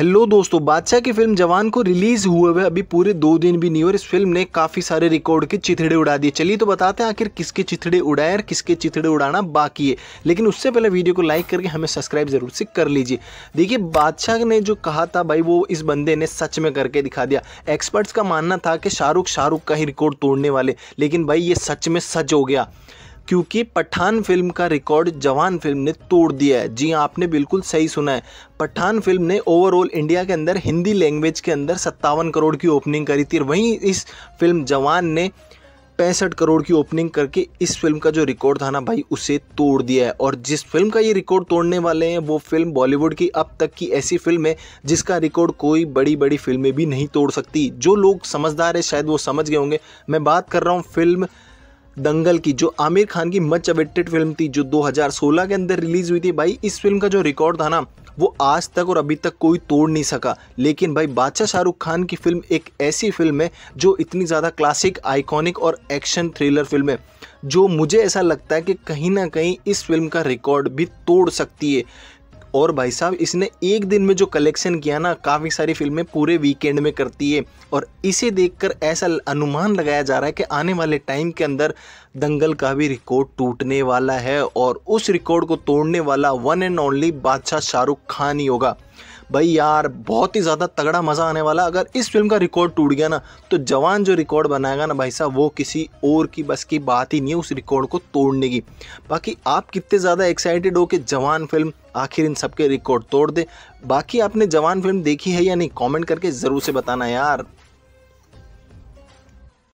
hello दोस्तों बादशाह की फिल्म जवान को रिलीज हुए हुए अभी पूरे दो दिन भी नहीं और इस फिल्म ने काफी सारे रिकॉर्ड के चिथड़े उड़ा दिए चलिए तो बताते हैं आखिर किसके चिथड़े उड़ाए और किसके चिथड़े उड़ाना बाकी है लेकिन उससे पहले वीडियो को लाइक करके हमें सब्सक्राइब जरूर से कर लीजिए देखिए बादशाह ने जो कहा था भाई वो इस बंदे ने सच में करके दिखा दिया एक्सपर्ट्स का मानना था कि शाहरुख शाहरुख का ही रिकॉर्ड तोड़ने वाले लेकिन भाई ये सच में सच हो गया क्योंकि पठान फिल्म का रिकॉर्ड जवान फिल्म ने तोड़ दिया है जी हाँ, आपने बिल्कुल सही सुना है पठान फिल्म ने ओवरऑल इंडिया के अंदर हिंदी लैंग्वेज के अंदर सत्तावन करोड़ की ओपनिंग करी थी वहीं इस फिल्म जवान ने पैंसठ करोड़ की ओपनिंग करके इस फिल्म का जो रिकॉर्ड था ना भाई उसे तोड़ दिया है और जिस फिल्म का ये रिकॉर्ड तोड़ने वाले हैं वो फिल्म बॉलीवुड की अब तक की ऐसी फिल्म है जिसका रिकॉर्ड कोई बड़ी बड़ी फिल्में भी नहीं तोड़ सकती जो लोग समझदार है शायद वो समझ गए होंगे मैं बात कर रहा हूँ फिल्म दंगल की जो आमिर खान की मच अवेटेड फिल्म थी जो 2016 के अंदर रिलीज हुई थी भाई इस फिल्म का जो रिकॉर्ड था ना वो आज तक और अभी तक कोई तोड़ नहीं सका लेकिन भाई बादशाह शाहरुख खान की फिल्म एक ऐसी फिल्म है जो इतनी ज़्यादा क्लासिक आइकॉनिक और एक्शन थ्रिलर फिल्म है जो मुझे ऐसा लगता है कि कहीं ना कहीं इस फिल्म का रिकॉर्ड भी तोड़ सकती है और भाई साहब इसने एक दिन में जो कलेक्शन किया ना काफ़ी सारी फिल्में पूरे वीकेंड में करती है और इसे देखकर ऐसा अनुमान लगाया जा रहा है कि आने वाले टाइम के अंदर दंगल का भी रिकॉर्ड टूटने वाला है और उस रिकॉर्ड को तोड़ने वाला वन एंड ओनली बादशाह शाहरुख खान ही होगा भाई यार बहुत ही ज़्यादा तगड़ा मज़ा आने वाला अगर इस फिल्म का रिकॉर्ड टूट गया ना तो जवान जो रिकॉर्ड बनाएगा ना भाई साहब वो किसी और की बस की बात ही नहीं है उस रिकॉर्ड को तोड़ने की बाकी आप कितने ज़्यादा एक्साइटेड हो कि जवान फिल्म आखिर इन सबके रिकॉर्ड तोड़ दे बाकी आपने जवान फिल्म देखी है या नहीं कॉमेंट करके ज़रूर से बताना यार